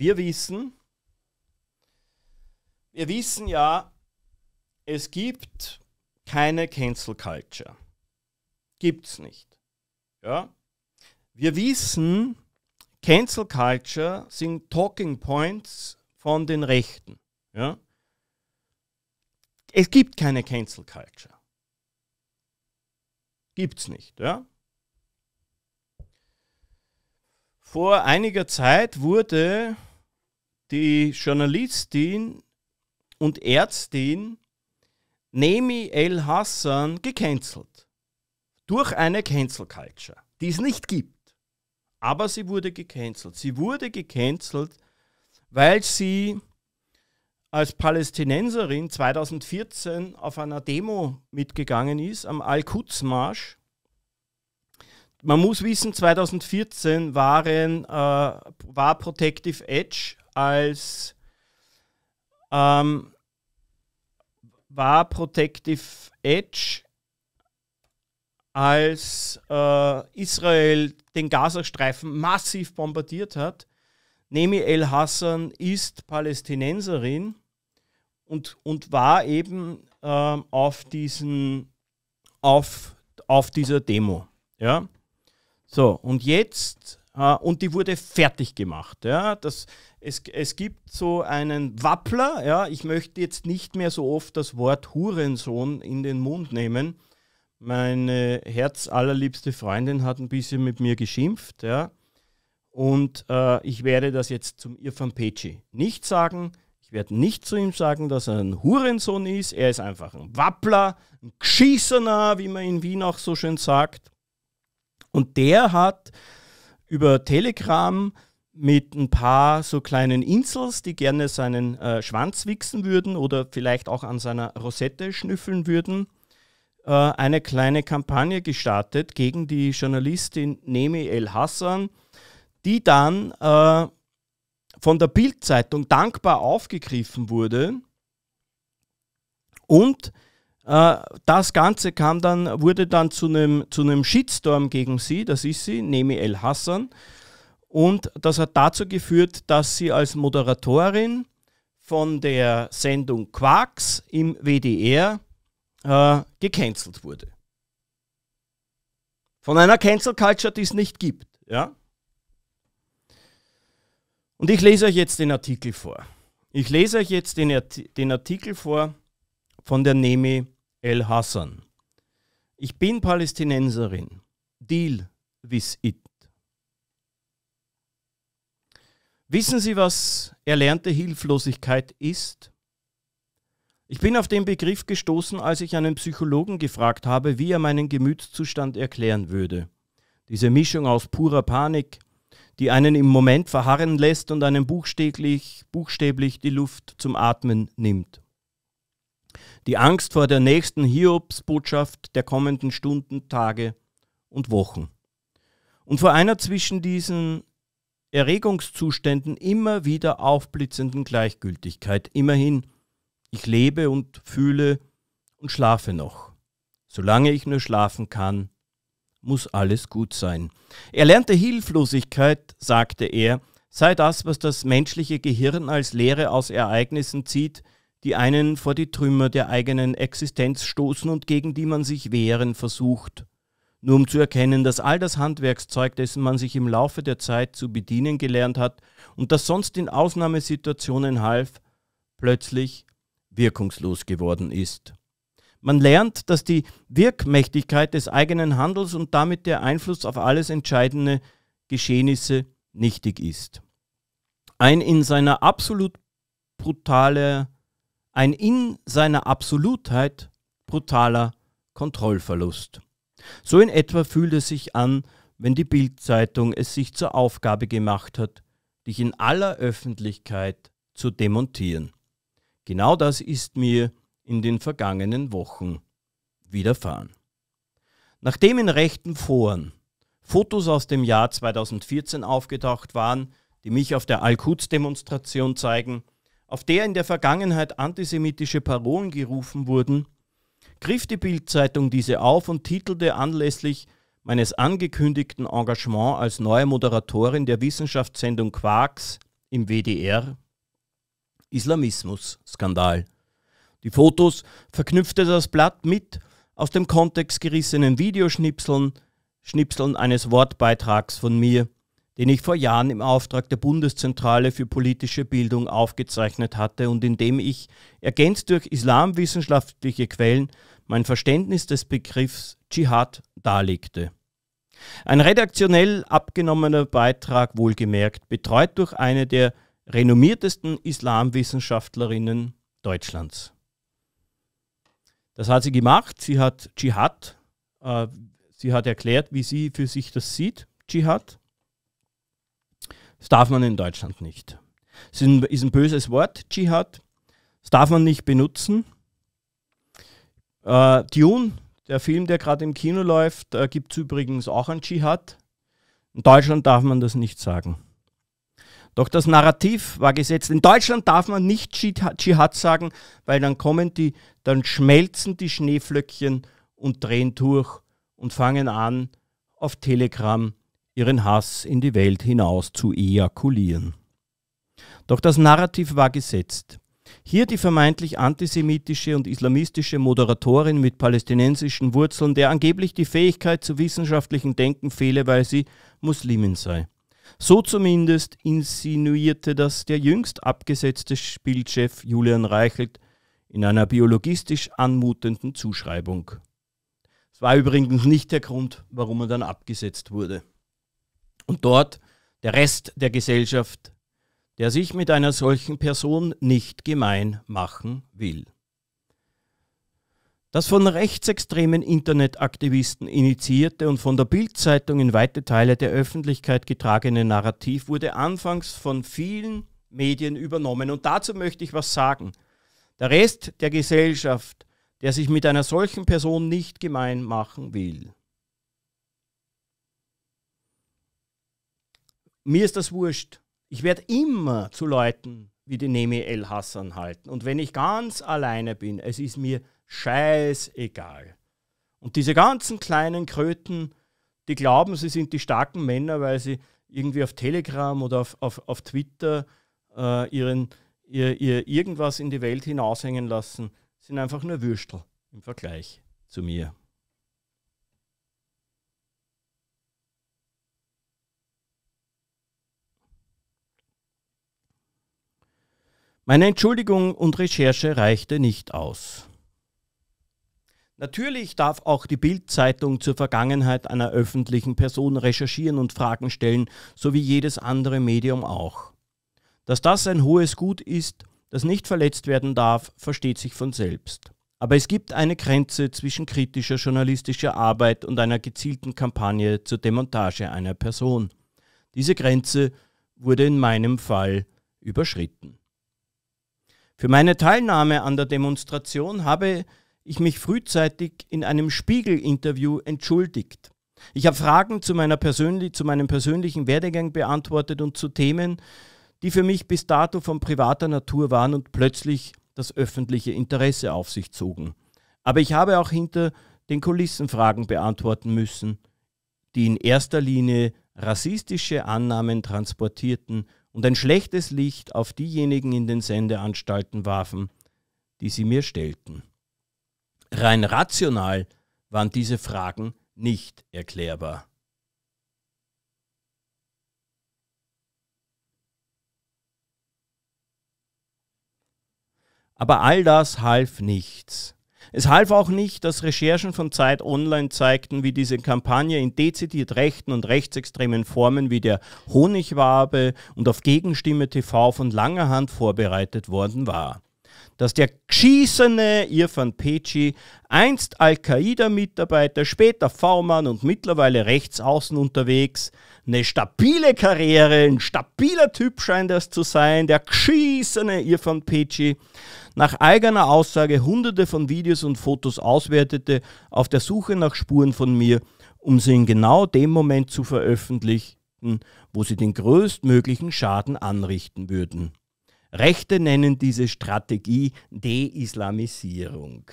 wir wissen, wir wissen ja, es gibt keine Cancel Culture. Gibt es nicht. Ja? Wir wissen, Cancel Culture sind Talking Points von den Rechten. Ja? Es gibt keine Cancel Culture. Gibt es nicht, ja? Vor einiger Zeit wurde die Journalistin und Ärztin Nemi El Hassan gecancelt. Durch eine Cancel Culture, die es nicht gibt. Aber sie wurde gecancelt. Sie wurde gecancelt, weil sie als Palästinenserin 2014 auf einer Demo mitgegangen ist, am Al-Quds-Marsch. Man muss wissen, 2014 waren, äh, war Protective Edge als ähm, war Protective Edge, als äh, Israel den Gazastreifen massiv bombardiert hat. Nemi El Hassan ist Palästinenserin und, und war eben ähm, auf, diesen, auf, auf dieser Demo. Ja? So, und jetzt äh, und die wurde fertig gemacht. Ja. Das, es, es gibt so einen Wappler, ja. ich möchte jetzt nicht mehr so oft das Wort Hurensohn in den Mund nehmen. Meine herzallerliebste Freundin hat ein bisschen mit mir geschimpft. Ja. Und äh, ich werde das jetzt zum Irfan Peci nicht sagen. Ich werde nicht zu ihm sagen, dass er ein Hurensohn ist. Er ist einfach ein Wappler, ein Geschießener, wie man in Wien auch so schön sagt. Und der hat über Telegram mit ein paar so kleinen Insels, die gerne seinen äh, Schwanz wichsen würden oder vielleicht auch an seiner Rosette schnüffeln würden, äh, eine kleine Kampagne gestartet gegen die Journalistin Nemi El Hassan, die dann äh, von der Bild-Zeitung dankbar aufgegriffen wurde und äh, das Ganze kam dann, wurde dann zu einem zu nem Shitstorm gegen sie, das ist sie, Nemi El Hassan. Und das hat dazu geführt, dass sie als Moderatorin von der Sendung Quarks im WDR äh, gecancelt wurde. Von einer Cancel Culture, die es nicht gibt. Ja? Und ich lese euch jetzt den Artikel vor. Ich lese euch jetzt den, Art den Artikel vor von der Nemi El El Hassan. Ich bin Palästinenserin. Deal with it. Wissen Sie, was erlernte Hilflosigkeit ist? Ich bin auf den Begriff gestoßen, als ich einen Psychologen gefragt habe, wie er meinen Gemütszustand erklären würde. Diese Mischung aus purer Panik, die einen im Moment verharren lässt und einen buchstäblich, buchstäblich die Luft zum Atmen nimmt die Angst vor der nächsten Hiobsbotschaft der kommenden Stunden, Tage und Wochen. Und vor einer zwischen diesen Erregungszuständen immer wieder aufblitzenden Gleichgültigkeit. Immerhin, ich lebe und fühle und schlafe noch. Solange ich nur schlafen kann, muss alles gut sein. Erlernte Hilflosigkeit, sagte er, sei das, was das menschliche Gehirn als Lehre aus Ereignissen zieht, die einen vor die Trümmer der eigenen Existenz stoßen und gegen die man sich wehren versucht, nur um zu erkennen, dass all das Handwerkszeug, dessen man sich im Laufe der Zeit zu bedienen gelernt hat und das sonst in Ausnahmesituationen half, plötzlich wirkungslos geworden ist. Man lernt, dass die Wirkmächtigkeit des eigenen Handels und damit der Einfluss auf alles entscheidende Geschehnisse nichtig ist. Ein in seiner absolut brutale ein in seiner Absolutheit brutaler Kontrollverlust. So in etwa fühlt es sich an, wenn die Bildzeitung es sich zur Aufgabe gemacht hat, dich in aller Öffentlichkeit zu demontieren. Genau das ist mir in den vergangenen Wochen widerfahren. Nachdem in rechten Foren Fotos aus dem Jahr 2014 aufgetaucht waren, die mich auf der Al-Quds-Demonstration zeigen, auf der in der Vergangenheit antisemitische Parolen gerufen wurden, griff die Bildzeitung diese auf und titelte anlässlich meines angekündigten Engagements als neue Moderatorin der Wissenschaftssendung Quarks im WDR Islamismus-Skandal. Die Fotos verknüpfte das Blatt mit aus dem Kontext gerissenen Videoschnipseln, Schnipseln eines Wortbeitrags von mir – den ich vor Jahren im Auftrag der Bundeszentrale für politische Bildung aufgezeichnet hatte und in dem ich, ergänzt durch islamwissenschaftliche Quellen, mein Verständnis des Begriffs Dschihad darlegte. Ein redaktionell abgenommener Beitrag, wohlgemerkt, betreut durch eine der renommiertesten Islamwissenschaftlerinnen Deutschlands. Das hat sie gemacht. Sie hat Dschihad, äh, sie hat erklärt, wie sie für sich das sieht, Dschihad. Das darf man in Deutschland nicht. Es ist ein, böses Wort, Dschihad. Das darf man nicht benutzen. Äh, Dune, der Film, der gerade im Kino läuft, äh, gibt es übrigens auch einen Dschihad. In Deutschland darf man das nicht sagen. Doch das Narrativ war gesetzt. In Deutschland darf man nicht Dschihad sagen, weil dann kommen die, dann schmelzen die Schneeflöckchen und drehen durch und fangen an, auf Telegram ihren Hass in die Welt hinaus zu ejakulieren. Doch das Narrativ war gesetzt. Hier die vermeintlich antisemitische und islamistische Moderatorin mit palästinensischen Wurzeln, der angeblich die Fähigkeit zu wissenschaftlichen Denken fehle, weil sie Muslimin sei. So zumindest insinuierte das der jüngst abgesetzte Spielchef Julian Reichelt in einer biologistisch anmutenden Zuschreibung. Es war übrigens nicht der Grund, warum er dann abgesetzt wurde und dort der Rest der Gesellschaft, der sich mit einer solchen Person nicht gemein machen will. Das von rechtsextremen Internetaktivisten initiierte und von der Bildzeitung in weite Teile der Öffentlichkeit getragene Narrativ wurde anfangs von vielen Medien übernommen. Und dazu möchte ich was sagen. Der Rest der Gesellschaft, der sich mit einer solchen Person nicht gemein machen will, mir ist das wurscht. Ich werde immer zu Leuten wie die Nemi El Hassan halten. Und wenn ich ganz alleine bin, es ist mir scheißegal. Und diese ganzen kleinen Kröten, die glauben, sie sind die starken Männer, weil sie irgendwie auf Telegram oder auf, auf, auf Twitter äh, ihren, ihr, ihr irgendwas in die Welt hinaushängen lassen, sind einfach nur Würstel im Vergleich zu mir. Meine Entschuldigung und Recherche reichte nicht aus. Natürlich darf auch die Bildzeitung zur Vergangenheit einer öffentlichen Person recherchieren und Fragen stellen, so wie jedes andere Medium auch. Dass das ein hohes Gut ist, das nicht verletzt werden darf, versteht sich von selbst. Aber es gibt eine Grenze zwischen kritischer journalistischer Arbeit und einer gezielten Kampagne zur Demontage einer Person. Diese Grenze wurde in meinem Fall überschritten. Für meine Teilnahme an der Demonstration habe ich mich frühzeitig in einem Spiegel-Interview entschuldigt. Ich habe Fragen zu, persönlich, zu meinem persönlichen Werdegang beantwortet und zu Themen, die für mich bis dato von privater Natur waren und plötzlich das öffentliche Interesse auf sich zogen. Aber ich habe auch hinter den Kulissen Fragen beantworten müssen, die in erster Linie rassistische Annahmen transportierten und ein schlechtes Licht auf diejenigen in den Sendeanstalten warfen, die sie mir stellten. Rein rational waren diese Fragen nicht erklärbar. Aber all das half nichts. Es half auch nicht, dass Recherchen von Zeit Online zeigten, wie diese Kampagne in dezidiert rechten und rechtsextremen Formen wie der Honigwabe und auf Gegenstimme TV von langer Hand vorbereitet worden war dass der geschießene Irfan Peci, einst Al-Qaida-Mitarbeiter, später V-Mann und mittlerweile rechtsaußen unterwegs, eine stabile Karriere, ein stabiler Typ scheint es zu sein, der geschießene Irfan Peci, nach eigener Aussage hunderte von Videos und Fotos auswertete, auf der Suche nach Spuren von mir, um sie in genau dem Moment zu veröffentlichen, wo sie den größtmöglichen Schaden anrichten würden. Rechte nennen diese Strategie De-Islamisierung.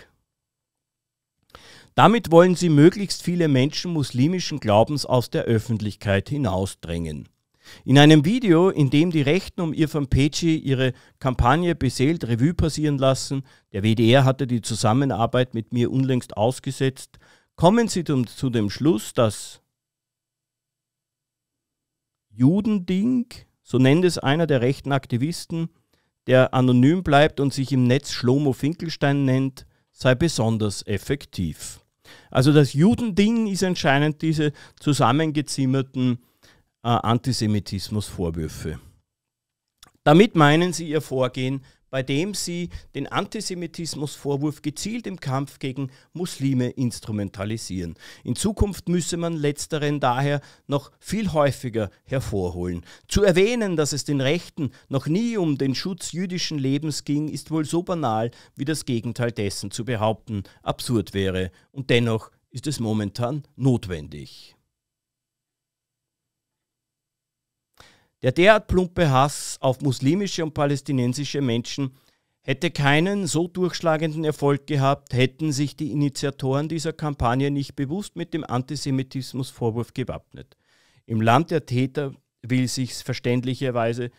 Damit wollen sie möglichst viele Menschen muslimischen Glaubens aus der Öffentlichkeit hinausdrängen. In einem Video, in dem die Rechten um Irfan Peci ihre Kampagne beseelt Revue passieren lassen, der WDR hatte die Zusammenarbeit mit mir unlängst ausgesetzt, kommen sie zu dem Schluss, dass Judending, so nennt es einer der rechten Aktivisten, der anonym bleibt und sich im Netz Schlomo Finkelstein nennt, sei besonders effektiv. Also das Judending ist anscheinend diese zusammengezimmerten äh, Antisemitismusvorwürfe. Damit meinen sie ihr Vorgehen bei dem sie den Antisemitismusvorwurf gezielt im Kampf gegen Muslime instrumentalisieren. In Zukunft müsse man letzteren daher noch viel häufiger hervorholen. Zu erwähnen, dass es den Rechten noch nie um den Schutz jüdischen Lebens ging, ist wohl so banal wie das Gegenteil dessen zu behaupten absurd wäre. Und dennoch ist es momentan notwendig. Der derart plumpe Hass auf muslimische und palästinensische Menschen hätte keinen so durchschlagenden Erfolg gehabt, hätten sich die Initiatoren dieser Kampagne nicht bewusst mit dem Antisemitismusvorwurf gewappnet. Im Land der Täter will sich verständlicherweise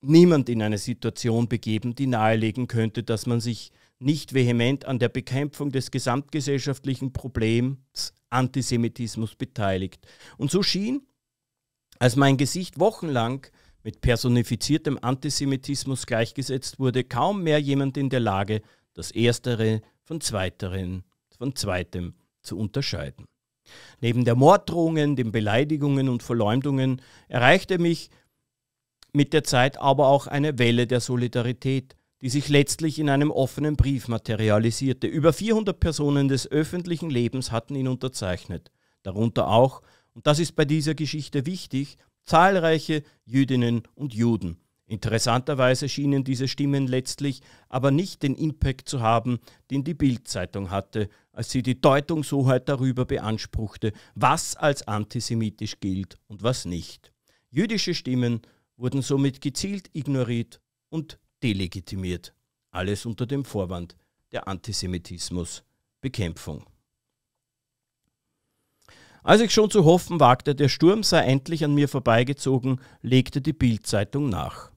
niemand in eine Situation begeben, die nahelegen könnte, dass man sich nicht vehement an der Bekämpfung des gesamtgesellschaftlichen Problems Antisemitismus beteiligt. Und so schien, als mein Gesicht wochenlang mit personifiziertem Antisemitismus gleichgesetzt wurde, kaum mehr jemand in der Lage, das Erstere von Zweiteren, von Zweitem zu unterscheiden. Neben der Morddrohungen, den Beleidigungen und Verleumdungen erreichte mich mit der Zeit aber auch eine Welle der Solidarität, die sich letztlich in einem offenen Brief materialisierte. Über 400 Personen des öffentlichen Lebens hatten ihn unterzeichnet, darunter auch und das ist bei dieser Geschichte wichtig, zahlreiche Jüdinnen und Juden. Interessanterweise schienen diese Stimmen letztlich aber nicht den Impact zu haben, den die Bildzeitung hatte, als sie die Deutungshoheit halt darüber beanspruchte, was als antisemitisch gilt und was nicht. Jüdische Stimmen wurden somit gezielt ignoriert und delegitimiert. Alles unter dem Vorwand der Antisemitismusbekämpfung. Als ich schon zu hoffen wagte, der Sturm sei endlich an mir vorbeigezogen, legte die Bildzeitung nach.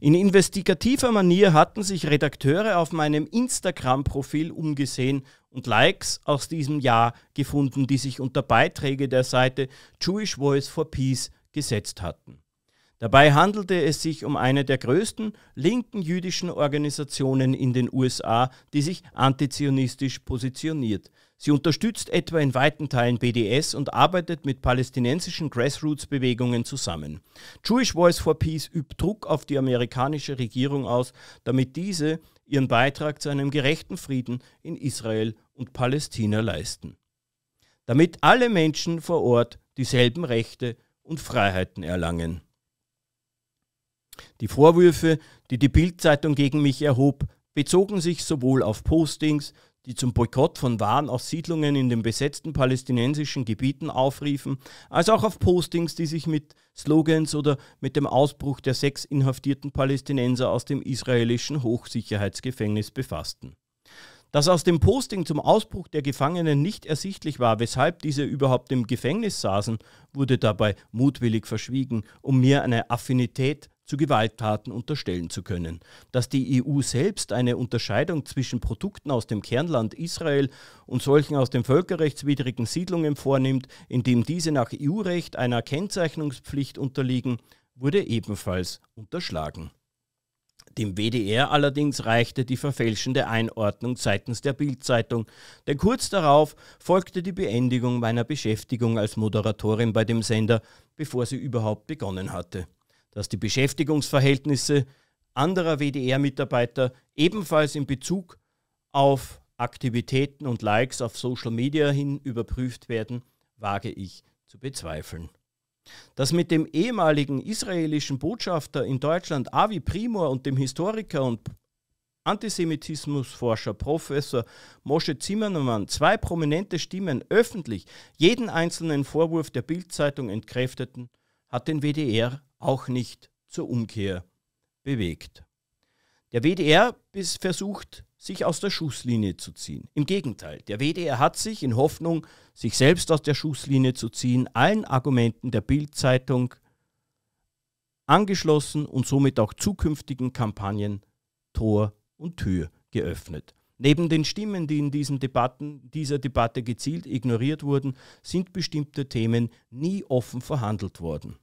In investigativer Manier hatten sich Redakteure auf meinem Instagram-Profil umgesehen und Likes aus diesem Jahr gefunden, die sich unter Beiträge der Seite Jewish Voice for Peace gesetzt hatten. Dabei handelte es sich um eine der größten linken jüdischen Organisationen in den USA, die sich antizionistisch positioniert. Sie unterstützt etwa in weiten Teilen BDS und arbeitet mit palästinensischen Grassroots-Bewegungen zusammen. Jewish Voice for Peace übt Druck auf die amerikanische Regierung aus, damit diese ihren Beitrag zu einem gerechten Frieden in Israel und Palästina leisten. Damit alle Menschen vor Ort dieselben Rechte und Freiheiten erlangen. Die Vorwürfe, die die Bildzeitung gegen mich erhob, bezogen sich sowohl auf Postings die zum Boykott von Waren aus Siedlungen in den besetzten palästinensischen Gebieten aufriefen, als auch auf Postings, die sich mit Slogans oder mit dem Ausbruch der sechs inhaftierten Palästinenser aus dem israelischen Hochsicherheitsgefängnis befassten. Dass aus dem Posting zum Ausbruch der Gefangenen nicht ersichtlich war, weshalb diese überhaupt im Gefängnis saßen, wurde dabei mutwillig verschwiegen, um mir eine Affinität zu Gewalttaten unterstellen zu können. Dass die EU selbst eine Unterscheidung zwischen Produkten aus dem Kernland Israel und solchen aus den völkerrechtswidrigen Siedlungen vornimmt, indem diese nach EU-Recht einer Kennzeichnungspflicht unterliegen, wurde ebenfalls unterschlagen. Dem WDR allerdings reichte die verfälschende Einordnung seitens der Bild-Zeitung, denn kurz darauf folgte die Beendigung meiner Beschäftigung als Moderatorin bei dem Sender, bevor sie überhaupt begonnen hatte dass die Beschäftigungsverhältnisse anderer WDR-Mitarbeiter ebenfalls in Bezug auf Aktivitäten und Likes auf Social Media hin überprüft werden, wage ich zu bezweifeln. Dass mit dem ehemaligen israelischen Botschafter in Deutschland Avi Primor und dem Historiker und Antisemitismusforscher Professor Moshe Zimmermann zwei prominente Stimmen öffentlich jeden einzelnen Vorwurf der Bildzeitung entkräfteten, hat den WDR auch nicht zur Umkehr bewegt. Der WDR versucht, sich aus der Schusslinie zu ziehen. Im Gegenteil, der WDR hat sich in Hoffnung, sich selbst aus der Schusslinie zu ziehen, allen Argumenten der Bild-Zeitung angeschlossen und somit auch zukünftigen Kampagnen Tor und Tür geöffnet. Neben den Stimmen, die in diesen Debatten, dieser Debatte gezielt ignoriert wurden, sind bestimmte Themen nie offen verhandelt worden.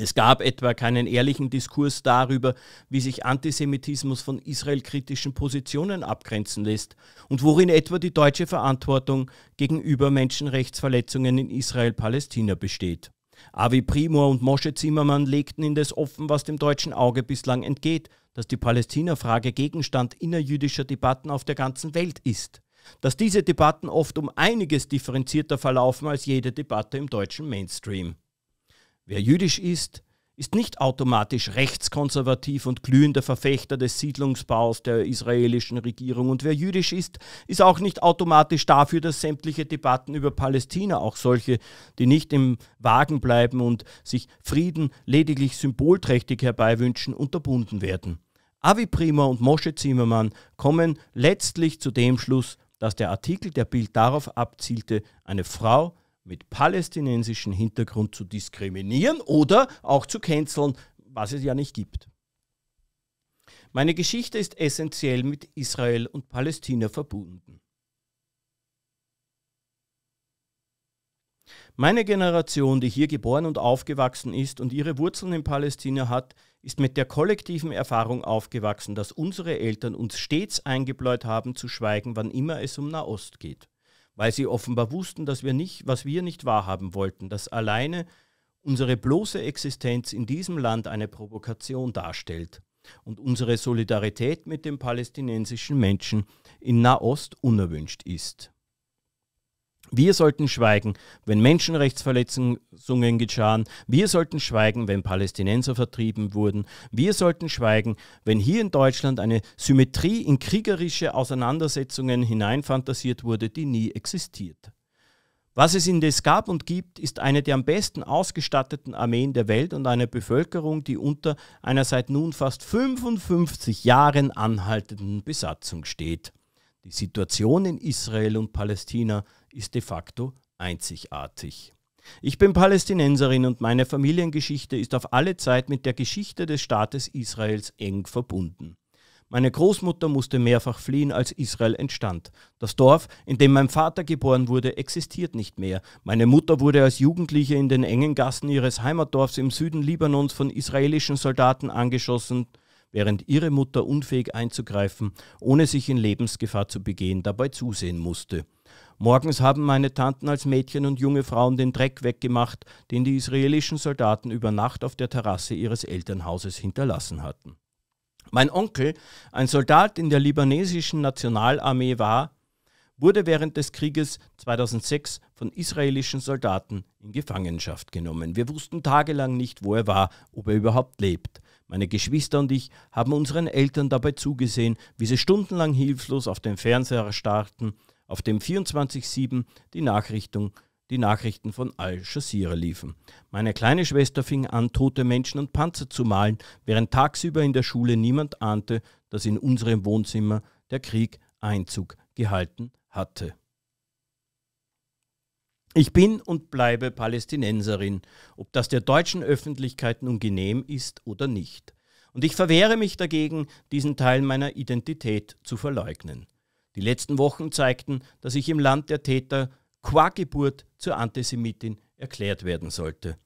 Es gab etwa keinen ehrlichen Diskurs darüber, wie sich Antisemitismus von israelkritischen Positionen abgrenzen lässt und worin etwa die deutsche Verantwortung gegenüber Menschenrechtsverletzungen in Israel-Palästina besteht. Avi Primor und Moshe Zimmermann legten indes offen, was dem deutschen Auge bislang entgeht, dass die Palästina-Frage Gegenstand innerjüdischer Debatten auf der ganzen Welt ist, dass diese Debatten oft um einiges differenzierter verlaufen als jede Debatte im deutschen Mainstream. Wer jüdisch ist, ist nicht automatisch rechtskonservativ und glühender Verfechter des Siedlungsbaus der israelischen Regierung. Und wer jüdisch ist, ist auch nicht automatisch dafür, dass sämtliche Debatten über Palästina, auch solche, die nicht im Wagen bleiben und sich Frieden lediglich symbolträchtig herbeiwünschen, unterbunden werden. Avi Prima und Moshe Zimmermann kommen letztlich zu dem Schluss, dass der Artikel der Bild darauf abzielte, eine Frau mit palästinensischem Hintergrund zu diskriminieren oder auch zu canceln, was es ja nicht gibt. Meine Geschichte ist essentiell mit Israel und Palästina verbunden. Meine Generation, die hier geboren und aufgewachsen ist und ihre Wurzeln in Palästina hat, ist mit der kollektiven Erfahrung aufgewachsen, dass unsere Eltern uns stets eingebläut haben, zu schweigen, wann immer es um Nahost geht weil sie offenbar wussten, dass wir nicht, was wir nicht wahrhaben wollten, dass alleine unsere bloße Existenz in diesem Land eine Provokation darstellt und unsere Solidarität mit den palästinensischen Menschen in Nahost unerwünscht ist. Wir sollten schweigen, wenn Menschenrechtsverletzungen geschahen. Wir sollten schweigen, wenn Palästinenser vertrieben wurden. Wir sollten schweigen, wenn hier in Deutschland eine Symmetrie in kriegerische Auseinandersetzungen hineinfantasiert wurde, die nie existiert. Was es indes gab und gibt, ist eine der am besten ausgestatteten Armeen der Welt und eine Bevölkerung, die unter einer seit nun fast 55 Jahren anhaltenden Besatzung steht. Die Situation in Israel und Palästina – ist de facto einzigartig. Ich bin Palästinenserin und meine Familiengeschichte ist auf alle Zeit mit der Geschichte des Staates Israels eng verbunden. Meine Großmutter musste mehrfach fliehen, als Israel entstand. Das Dorf, in dem mein Vater geboren wurde, existiert nicht mehr. Meine Mutter wurde als Jugendliche in den engen Gassen ihres Heimatdorfs im Süden Libanons von israelischen Soldaten angeschossen, während ihre Mutter, unfähig einzugreifen, ohne sich in Lebensgefahr zu begehen, dabei zusehen musste. Morgens haben meine Tanten als Mädchen und junge Frauen den Dreck weggemacht, den die israelischen Soldaten über Nacht auf der Terrasse ihres Elternhauses hinterlassen hatten. Mein Onkel, ein Soldat in der libanesischen Nationalarmee war, wurde während des Krieges 2006 von israelischen Soldaten in Gefangenschaft genommen. Wir wussten tagelang nicht, wo er war, ob er überhaupt lebt. Meine Geschwister und ich haben unseren Eltern dabei zugesehen, wie sie stundenlang hilflos auf den Fernseher starrten auf dem 24-7 die, Nachrichten, die Nachrichten von Al Jazeera liefen. Meine kleine Schwester fing an, tote Menschen und Panzer zu malen, während tagsüber in der Schule niemand ahnte, dass in unserem Wohnzimmer der Krieg Einzug gehalten hatte. Ich bin und bleibe Palästinenserin, ob das der deutschen Öffentlichkeit nun genehm ist oder nicht. Und ich verwehre mich dagegen, diesen Teil meiner Identität zu verleugnen. Die letzten Wochen zeigten, dass ich im Land der Täter qua Geburt zur Antisemitin erklärt werden sollte.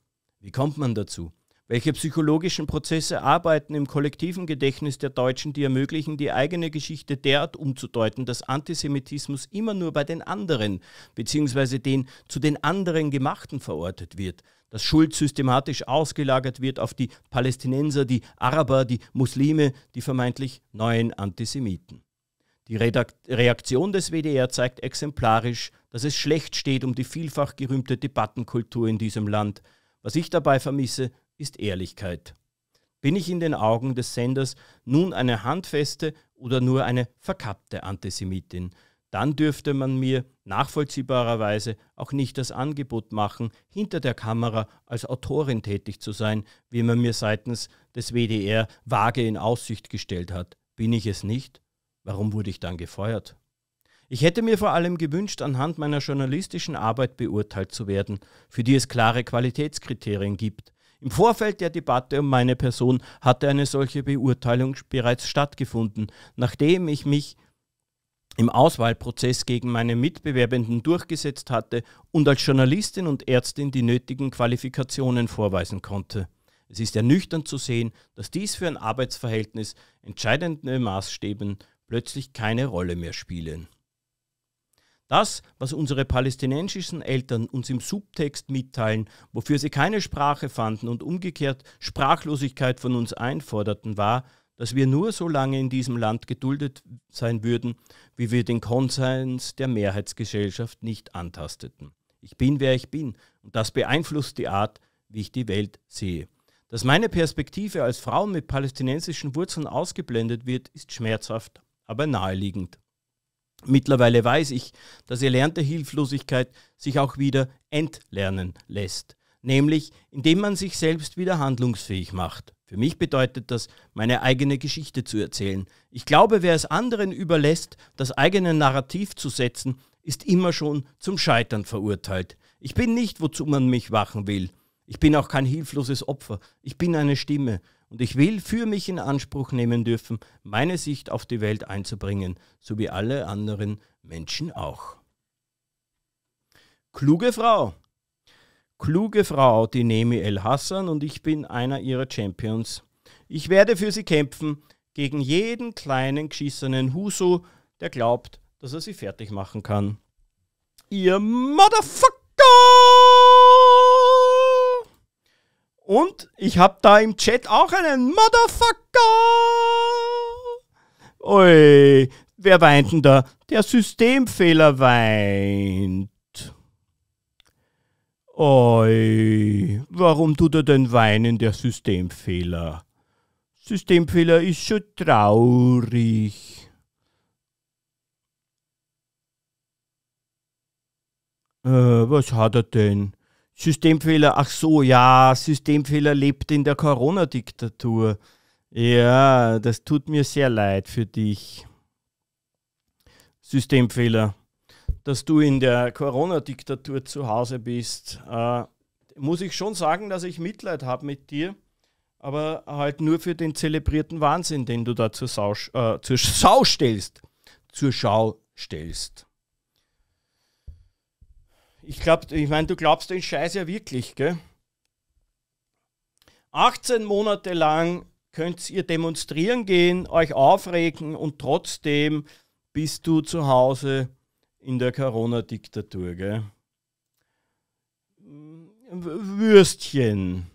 Wie kommt man dazu? Welche psychologischen Prozesse arbeiten im kollektiven Gedächtnis der Deutschen, die ermöglichen, die eigene Geschichte derart umzudeuten, dass Antisemitismus immer nur bei den anderen bzw. den zu den anderen Gemachten verortet wird, dass Schuld systematisch ausgelagert wird auf die Palästinenser, die Araber, die Muslime, die vermeintlich neuen Antisemiten? Die Reaktion des WDR zeigt exemplarisch, dass es schlecht steht um die vielfach gerühmte Debattenkultur in diesem Land. Was ich dabei vermisse, ist Ehrlichkeit. Bin ich in den Augen des Senders nun eine handfeste oder nur eine verkappte Antisemitin? Dann dürfte man mir nachvollziehbarerweise auch nicht das Angebot machen, hinter der Kamera als Autorin tätig zu sein, wie man mir seitens des WDR vage in Aussicht gestellt hat. Bin ich es nicht? Warum wurde ich dann gefeuert? Ich hätte mir vor allem gewünscht, anhand meiner journalistischen Arbeit beurteilt zu werden, für die es klare Qualitätskriterien gibt. Im Vorfeld der Debatte um meine Person hatte eine solche Beurteilung bereits stattgefunden, nachdem ich mich im Auswahlprozess gegen meine Mitbewerbenden durchgesetzt hatte und als Journalistin und Ärztin die nötigen Qualifikationen vorweisen konnte. Es ist ernüchternd zu sehen, dass dies für ein Arbeitsverhältnis entscheidende Maßstäben plötzlich keine Rolle mehr spielen. Das, was unsere palästinensischen Eltern uns im Subtext mitteilen, wofür sie keine Sprache fanden und umgekehrt Sprachlosigkeit von uns einforderten, war, dass wir nur so lange in diesem Land geduldet sein würden, wie wir den Konsens der Mehrheitsgesellschaft nicht antasteten. Ich bin, wer ich bin, und das beeinflusst die Art, wie ich die Welt sehe. Dass meine Perspektive als Frau mit palästinensischen Wurzeln ausgeblendet wird, ist schmerzhaft aber naheliegend. Mittlerweile weiß ich, dass erlernte Hilflosigkeit sich auch wieder entlernen lässt, nämlich indem man sich selbst wieder handlungsfähig macht. Für mich bedeutet das, meine eigene Geschichte zu erzählen. Ich glaube, wer es anderen überlässt, das eigene Narrativ zu setzen, ist immer schon zum Scheitern verurteilt. Ich bin nicht, wozu man mich wachen will. Ich bin auch kein hilfloses Opfer. Ich bin eine Stimme und ich will für mich in Anspruch nehmen dürfen, meine Sicht auf die Welt einzubringen, so wie alle anderen Menschen auch. Kluge Frau. Kluge Frau, die Nemi El Hassan und ich bin einer ihrer Champions. Ich werde für sie kämpfen, gegen jeden kleinen geschissenen Husu, der glaubt, dass er sie fertig machen kann. Ihr Motherfucker! Und ich habe da im Chat auch einen Motherfucker. Ui, wer weint denn da? Der Systemfehler weint. Ui, warum tut er denn weinen, der Systemfehler? Systemfehler ist schon traurig. Äh, was hat er denn? Systemfehler, ach so, ja, Systemfehler lebt in der Corona-Diktatur. Ja, das tut mir sehr leid für dich. Systemfehler, dass du in der Corona-Diktatur zu Hause bist. Äh, muss ich schon sagen, dass ich Mitleid habe mit dir, aber halt nur für den zelebrierten Wahnsinn, den du da zur, Sau, äh, zur Sau stellst. Zur Schau stellst. Ich glaube, ich meine, du glaubst den Scheiß ja wirklich, gell? 18 Monate lang könnt ihr demonstrieren gehen, euch aufregen und trotzdem bist du zu Hause in der Corona-Diktatur, gell? Würstchen.